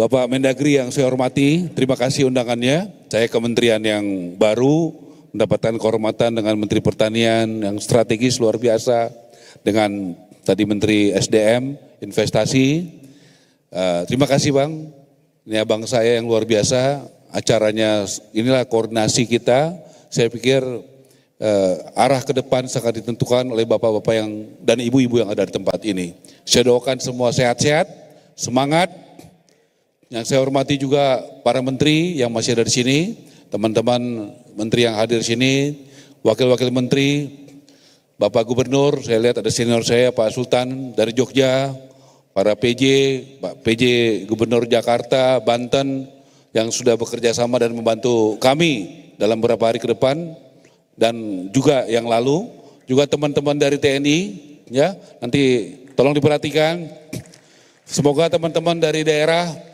Bapak Mendagri yang saya hormati, terima kasih undangannya. Saya kementerian yang baru, mendapatkan kehormatan dengan Menteri Pertanian yang strategis luar biasa, dengan tadi Menteri SDM, investasi. Uh, terima kasih Bang, ini abang saya yang luar biasa, acaranya inilah koordinasi kita. Saya pikir uh, arah ke depan sangat ditentukan oleh bapak-bapak yang dan ibu-ibu yang ada di tempat ini. Saya doakan semua sehat-sehat, semangat, yang saya hormati juga para menteri yang masih ada di sini, teman-teman menteri yang hadir di sini, wakil-wakil menteri, Bapak Gubernur, saya lihat ada senior saya Pak Sultan dari Jogja, para PJ, Pak PJ Gubernur Jakarta, Banten yang sudah bekerja sama dan membantu kami dalam beberapa hari ke depan dan juga yang lalu, juga teman-teman dari TNI ya, nanti tolong diperhatikan. Semoga teman-teman dari daerah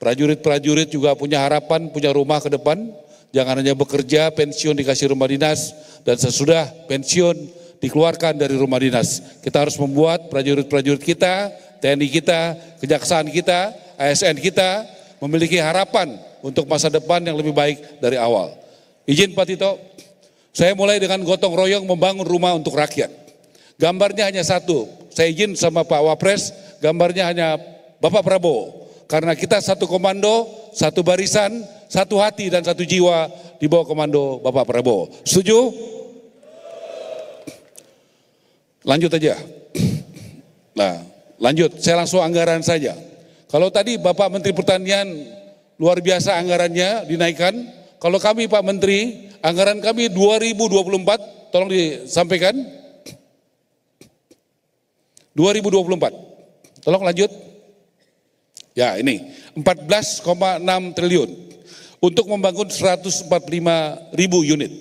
Prajurit-prajurit juga punya harapan, punya rumah ke depan. Jangan hanya bekerja, pensiun dikasih rumah dinas, dan sesudah pensiun dikeluarkan dari rumah dinas. Kita harus membuat prajurit-prajurit kita, TNI kita, kejaksaan kita, ASN kita memiliki harapan untuk masa depan yang lebih baik dari awal. Izin Pak Tito, saya mulai dengan gotong royong membangun rumah untuk rakyat. Gambarnya hanya satu, saya izin sama Pak Wapres, gambarnya hanya Bapak Prabowo. Karena kita satu komando, satu barisan, satu hati dan satu jiwa di bawah komando Bapak Prabowo. Setuju? Lanjut aja. Nah, lanjut. Saya langsung anggaran saja. Kalau tadi Bapak Menteri Pertanian luar biasa anggarannya dinaikkan. Kalau kami Pak Menteri, anggaran kami 2024, tolong disampaikan. 2024. Tolong lanjut. Ya ini 14,6 triliun untuk membangun 145 ribu unit.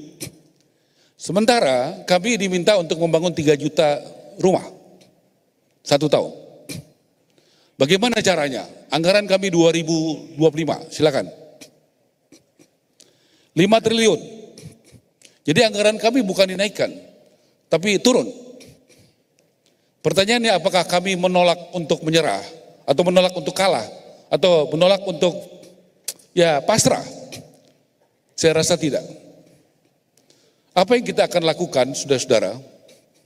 Sementara kami diminta untuk membangun 3 juta rumah satu tahun. Bagaimana caranya? Anggaran kami 2025, silakan. 5 triliun. Jadi anggaran kami bukan dinaikkan, tapi turun. Pertanyaannya apakah kami menolak untuk menyerah? atau menolak untuk kalah atau menolak untuk ya pasrah. Saya rasa tidak. Apa yang kita akan lakukan, saudara-saudara?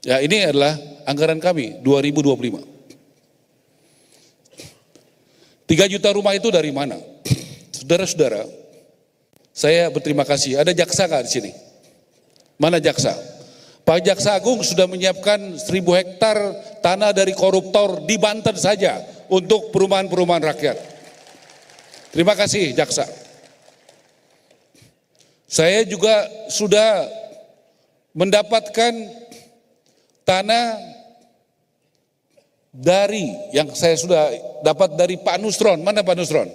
Ya ini adalah anggaran kami 2025. 3 juta rumah itu dari mana? Saudara-saudara, saya berterima kasih. Ada jaksa di sini? Mana jaksa? Pak Jaksa Agung sudah menyiapkan 1000 hektar tanah dari koruptor di Banten saja untuk perumahan-perumahan rakyat. Terima kasih Jaksa. Saya juga sudah mendapatkan tanah dari yang saya sudah dapat dari Pak Nusron. Mana Pak Nusron?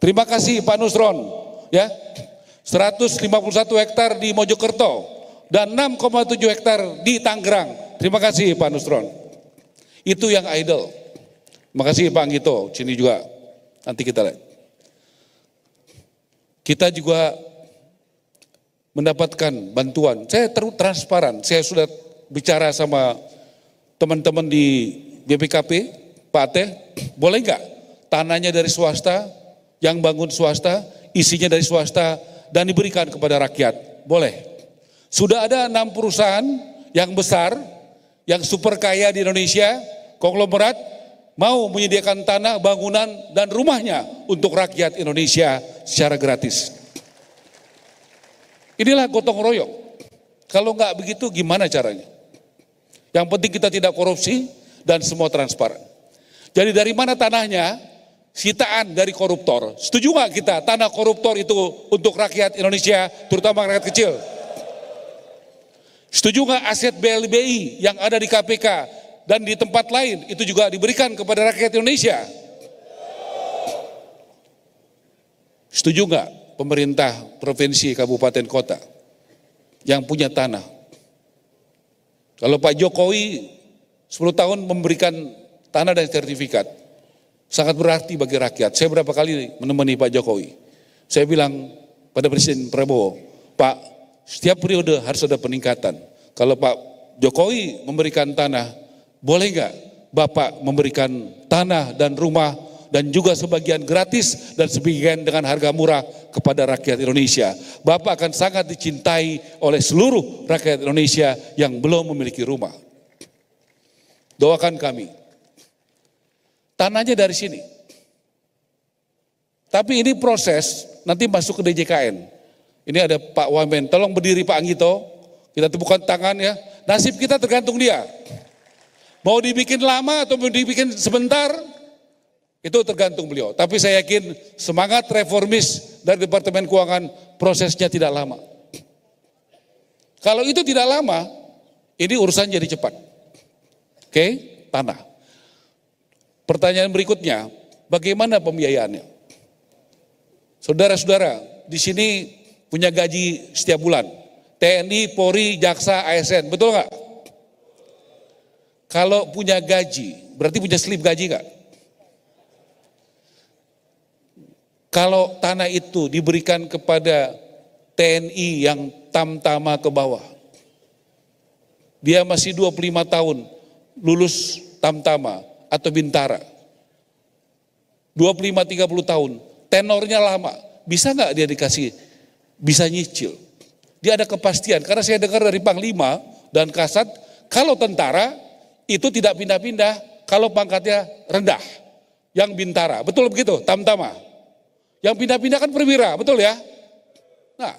Terima kasih Pak Nusron ya. 151 hektar di Mojokerto dan 6,7 hektar di Tangerang. Terima kasih Pak Nusron. Itu yang idol. Terima kasih Pak Anggito, sini juga. Nanti kita lihat. Kita juga mendapatkan bantuan. Saya terus transparan. Saya sudah bicara sama teman-teman di BPKP, Pak Teh, boleh nggak tanahnya dari swasta, yang bangun swasta, isinya dari swasta, dan diberikan kepada rakyat? Boleh. Sudah ada enam perusahaan yang besar, yang super kaya di Indonesia, konglomerat, mau menyediakan tanah, bangunan, dan rumahnya untuk rakyat Indonesia secara gratis. Inilah gotong royong. Kalau nggak begitu gimana caranya? Yang penting kita tidak korupsi dan semua transparan. Jadi dari mana tanahnya? Sitaan dari koruptor. Setuju nggak kita tanah koruptor itu untuk rakyat Indonesia, terutama rakyat kecil? Setuju nggak aset BLBI yang ada di KPK dan di tempat lain itu juga diberikan kepada rakyat Indonesia? Setuju nggak pemerintah provinsi, kabupaten, kota yang punya tanah? Kalau Pak Jokowi 10 tahun memberikan tanah dan sertifikat, sangat berarti bagi rakyat. Saya berapa kali menemani Pak Jokowi. Saya bilang pada Presiden Prabowo, Pak setiap periode harus ada peningkatan. Kalau Pak Jokowi memberikan tanah, boleh nggak Bapak memberikan tanah dan rumah dan juga sebagian gratis dan sebagian dengan harga murah kepada rakyat Indonesia. Bapak akan sangat dicintai oleh seluruh rakyat Indonesia yang belum memiliki rumah. Doakan kami. Tanahnya dari sini. Tapi ini proses nanti masuk ke DJKN. Ini ada Pak Wamen, tolong berdiri Pak Anggito. Kita tepukan tangan ya. Nasib kita tergantung dia. Mau dibikin lama atau mau dibikin sebentar, itu tergantung beliau. Tapi saya yakin semangat reformis dari Departemen Keuangan prosesnya tidak lama. Kalau itu tidak lama, ini urusan jadi cepat. Oke, tanah. Pertanyaan berikutnya, bagaimana pembiayaannya? Saudara-saudara, di sini punya gaji setiap bulan. TNI, Polri, Jaksa, ASN, betul nggak? Kalau punya gaji, berarti punya slip gaji nggak? Kalau tanah itu diberikan kepada TNI yang tamtama ke bawah, dia masih 25 tahun lulus tamtama atau bintara. 25-30 tahun, tenornya lama, bisa nggak dia dikasih bisa nyicil. Dia ada kepastian. Karena saya dengar dari Panglima dan Kasat, kalau tentara itu tidak pindah-pindah kalau pangkatnya rendah. Yang bintara, betul begitu, tamtama. Yang pindah-pindah kan perwira, betul ya? Nah,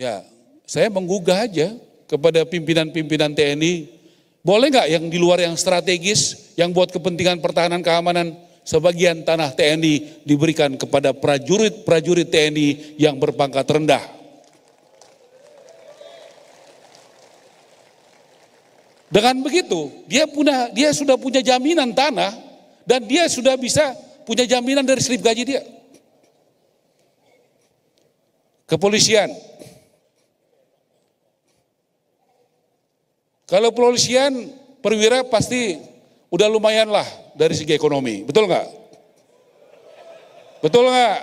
ya saya menggugah aja kepada pimpinan-pimpinan TNI, boleh nggak yang di luar yang strategis, yang buat kepentingan pertahanan keamanan sebagian tanah TNI diberikan kepada prajurit-prajurit TNI yang berpangkat rendah. Dengan begitu, dia punya dia sudah punya jaminan tanah dan dia sudah bisa punya jaminan dari slip gaji dia. Kepolisian. Kalau kepolisian perwira pasti udah lumayan lah dari segi ekonomi. Betul nggak? Betul nggak?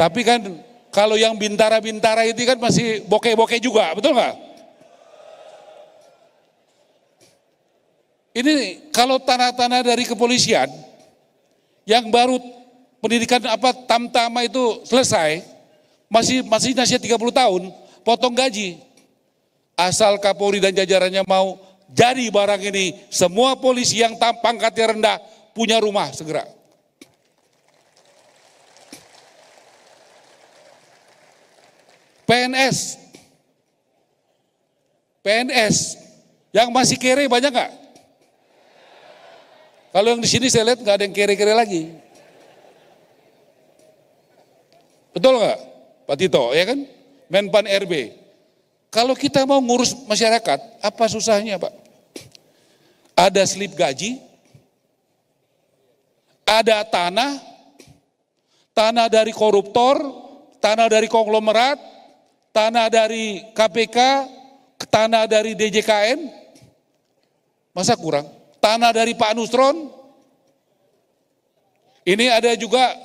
Tapi kan kalau yang bintara-bintara itu kan masih bokeh-bokeh juga, betul nggak? Ini kalau tanah-tanah dari kepolisian yang baru pendidikan apa tamtama itu selesai, masih masih nasihat 30 tahun, potong gaji. Asal Kapolri dan jajarannya mau jadi barang ini. Semua polisi yang pangkatnya rendah punya rumah segera. PNS, PNS yang masih kere banyak nggak? Kalau yang di sini saya lihat nggak ada yang kere-kere lagi. Betul nggak, Pak Tito? Ya kan? Menpan RB. Kalau kita mau ngurus masyarakat, apa susahnya Pak? Ada slip gaji, ada tanah, tanah dari koruptor, tanah dari konglomerat, tanah dari KPK, tanah dari DJKN, masa kurang? Tanah dari Pak Nusron, ini ada juga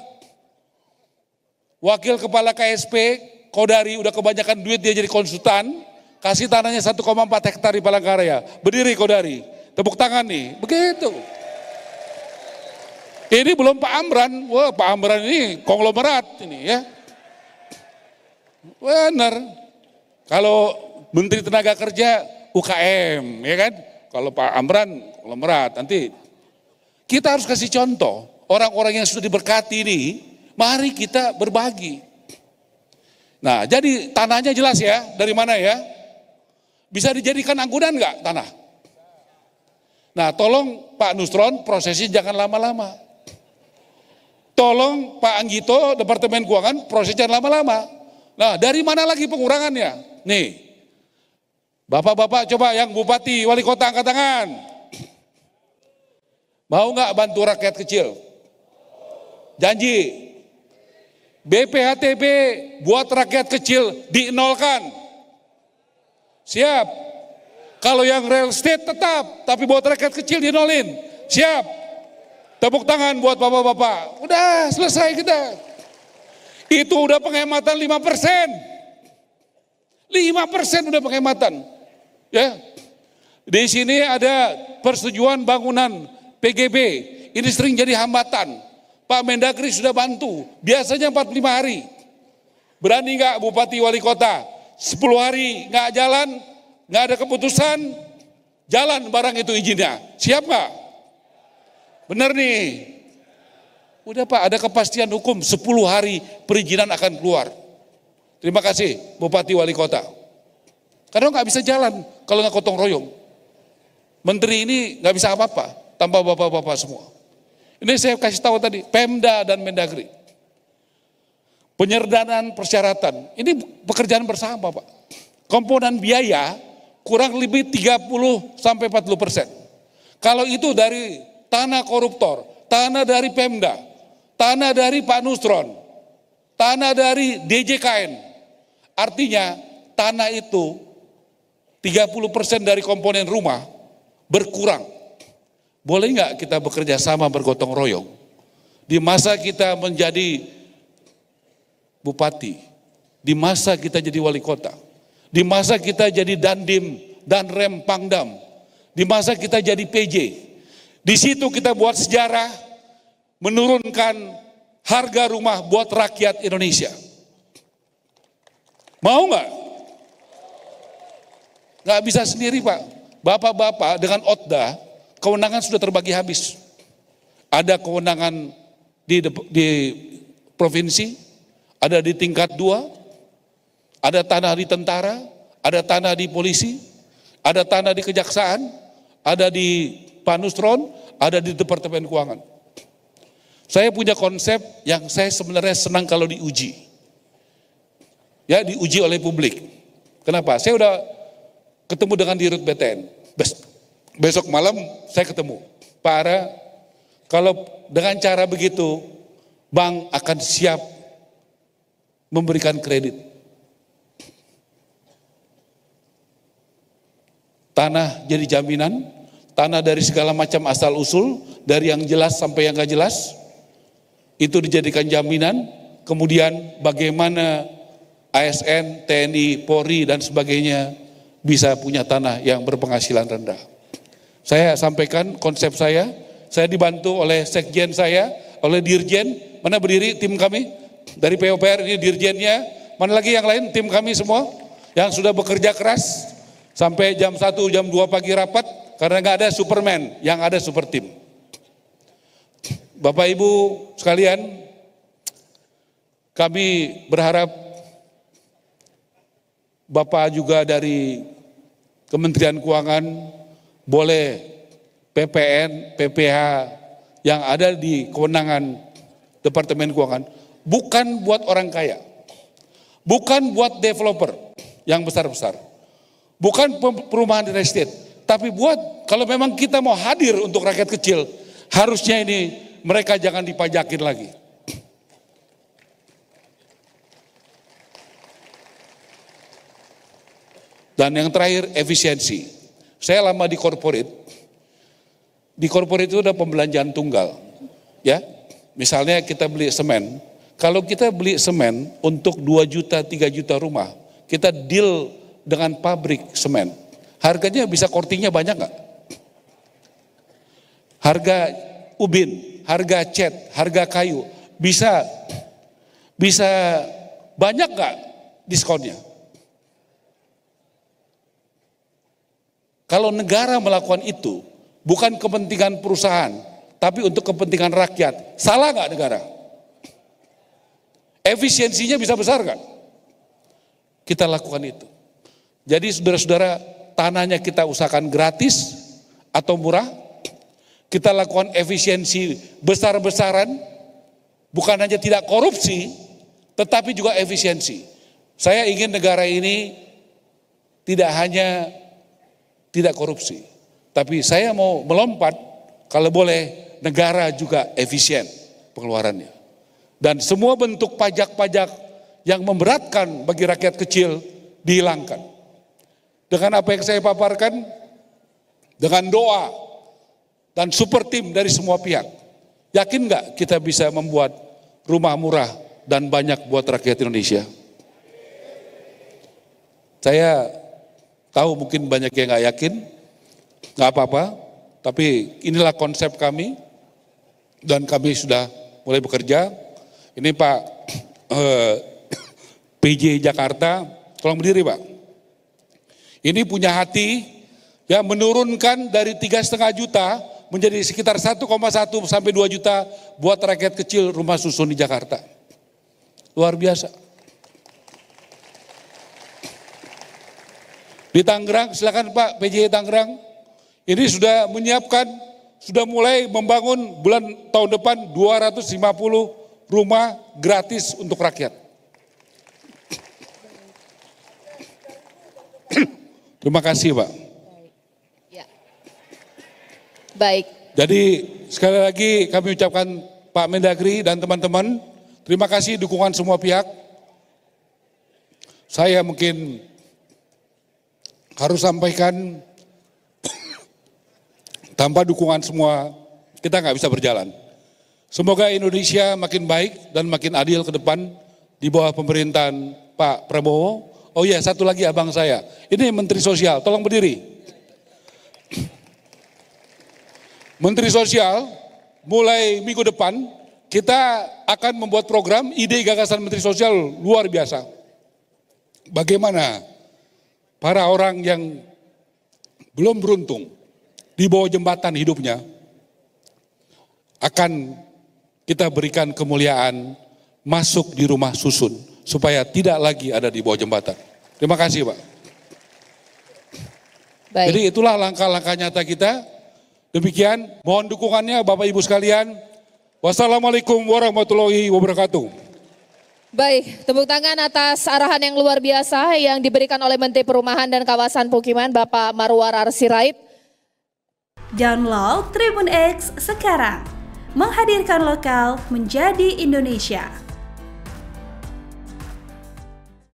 wakil kepala KSP Kodari udah kebanyakan duit dia jadi konsultan, kasih tanahnya 1,4 hektar di Palangkaraya. Berdiri Kodari, tepuk tangan nih, begitu. Ini belum Pak Amran, wah Pak Amran ini konglomerat ini ya. Benar. Kalau Menteri Tenaga Kerja UKM, ya kan? Kalau Pak Amran konglomerat, nanti kita harus kasih contoh orang-orang yang sudah diberkati ini, mari kita berbagi. Nah, jadi tanahnya jelas ya, dari mana ya? Bisa dijadikan angkutan nggak tanah? Nah, tolong Pak Nusron prosesnya jangan lama-lama. Tolong Pak Anggito, Departemen Keuangan, prosesnya jangan lama-lama. Nah, dari mana lagi pengurangannya? Nih, Bapak-bapak coba yang bupati, wali kota angkat tangan. Mau nggak bantu rakyat kecil? Janji, BPHTB buat rakyat kecil diinolkan. Siap. Kalau yang real estate tetap, tapi buat rakyat kecil dinolin. Siap. Tepuk tangan buat bapak-bapak. Udah selesai kita. Itu udah penghematan 5 persen. 5 persen udah penghematan. Ya. Di sini ada persetujuan bangunan PGB. Ini sering jadi hambatan Pak Mendagri sudah bantu, biasanya 45 hari. Berani nggak Bupati Wali Kota? 10 hari nggak jalan, nggak ada keputusan, jalan barang itu izinnya. Siap nggak? Benar nih. Udah Pak, ada kepastian hukum 10 hari perizinan akan keluar. Terima kasih Bupati Wali Kota. Karena nggak bisa jalan kalau nggak kotong royong. Menteri ini nggak bisa apa-apa tanpa bapak-bapak semua. Ini saya kasih tahu tadi, Pemda dan Mendagri. Penyerdanaan persyaratan, ini pekerjaan bersama Pak. Komponen biaya kurang lebih 30 sampai 40 persen. Kalau itu dari tanah koruptor, tanah dari Pemda, tanah dari Pak Nusron, tanah dari DJKN. Artinya tanah itu 30 persen dari komponen rumah berkurang boleh nggak kita bekerja sama bergotong royong? Di masa kita menjadi bupati, di masa kita jadi wali kota, di masa kita jadi dandim dan rem pangdam, di masa kita jadi PJ, di situ kita buat sejarah menurunkan harga rumah buat rakyat Indonesia. Mau nggak? Nggak bisa sendiri Pak. Bapak-bapak dengan OTDA kewenangan sudah terbagi habis. Ada kewenangan di, di provinsi, ada di tingkat dua, ada tanah di tentara, ada tanah di polisi, ada tanah di kejaksaan, ada di panustron, ada di departemen keuangan. Saya punya konsep yang saya sebenarnya senang kalau diuji. Ya, diuji oleh publik. Kenapa? Saya udah ketemu dengan dirut BTN. Best Besok malam saya ketemu. Para kalau dengan cara begitu bank akan siap memberikan kredit. Tanah jadi jaminan, tanah dari segala macam asal usul, dari yang jelas sampai yang gak jelas, itu dijadikan jaminan. Kemudian bagaimana ASN, TNI, Polri dan sebagainya bisa punya tanah yang berpenghasilan rendah. Saya sampaikan konsep saya, saya dibantu oleh sekjen saya, oleh dirjen, mana berdiri tim kami? Dari Pupr, ini dirjennya, mana lagi yang lain tim kami semua yang sudah bekerja keras sampai jam 1, jam 2 pagi rapat karena nggak ada Superman, yang ada super tim. Bapak Ibu sekalian, kami berharap Bapak juga dari Kementerian Keuangan boleh PPN, PPH yang ada di kewenangan Departemen Keuangan bukan buat orang kaya. Bukan buat developer yang besar-besar. Bukan perumahan real estate, tapi buat kalau memang kita mau hadir untuk rakyat kecil, harusnya ini mereka jangan dipajakin lagi. Dan yang terakhir efisiensi. Saya lama di korporat. Di korporat itu ada pembelanjaan tunggal. Ya, misalnya kita beli semen. Kalau kita beli semen untuk 2 juta, 3 juta rumah, kita deal dengan pabrik semen. Harganya bisa kortingnya banyak nggak? Harga ubin, harga cat, harga kayu, bisa bisa banyak nggak diskonnya? Kalau negara melakukan itu, bukan kepentingan perusahaan, tapi untuk kepentingan rakyat. Salah nggak negara? Efisiensinya bisa besar kan? Kita lakukan itu. Jadi saudara-saudara, tanahnya kita usahakan gratis atau murah, kita lakukan efisiensi besar-besaran, bukan hanya tidak korupsi, tetapi juga efisiensi. Saya ingin negara ini tidak hanya tidak korupsi. Tapi saya mau melompat, kalau boleh negara juga efisien pengeluarannya. Dan semua bentuk pajak-pajak yang memberatkan bagi rakyat kecil dihilangkan. Dengan apa yang saya paparkan, dengan doa dan super tim dari semua pihak, yakin nggak kita bisa membuat rumah murah dan banyak buat rakyat Indonesia? Saya Tahu mungkin banyak yang nggak yakin, nggak apa-apa, tapi inilah konsep kami dan kami sudah mulai bekerja. Ini Pak eh, PJ Jakarta, tolong berdiri Pak. Ini punya hati ya menurunkan dari tiga setengah juta menjadi sekitar 1,1 sampai 2 juta buat rakyat kecil rumah susun di Jakarta. Luar biasa. Di Tangerang, silakan Pak PJ Tangerang. Ini sudah menyiapkan, sudah mulai membangun bulan tahun depan 250 rumah gratis untuk rakyat. Terima kasih Pak. Ya. Baik. Jadi sekali lagi kami ucapkan Pak Mendagri dan teman-teman, terima kasih dukungan semua pihak. Saya mungkin harus sampaikan tanpa dukungan semua kita nggak bisa berjalan. Semoga Indonesia makin baik dan makin adil ke depan di bawah pemerintahan Pak Prabowo. Oh iya, satu lagi abang saya. Ini Menteri Sosial, tolong berdiri. Menteri Sosial, mulai minggu depan kita akan membuat program ide gagasan Menteri Sosial luar biasa. Bagaimana para orang yang belum beruntung di bawah jembatan hidupnya akan kita berikan kemuliaan masuk di rumah susun supaya tidak lagi ada di bawah jembatan. Terima kasih, Pak. Baik. Jadi itulah langkah-langkah nyata kita. Demikian, mohon dukungannya Bapak Ibu sekalian. Wassalamualaikum warahmatullahi wabarakatuh. Baik, tepuk tangan atas arahan yang luar biasa yang diberikan oleh Menteri Perumahan dan Kawasan Pukiman Bapak Marwar Arsirait. Download Tribun X sekarang, menghadirkan lokal menjadi Indonesia.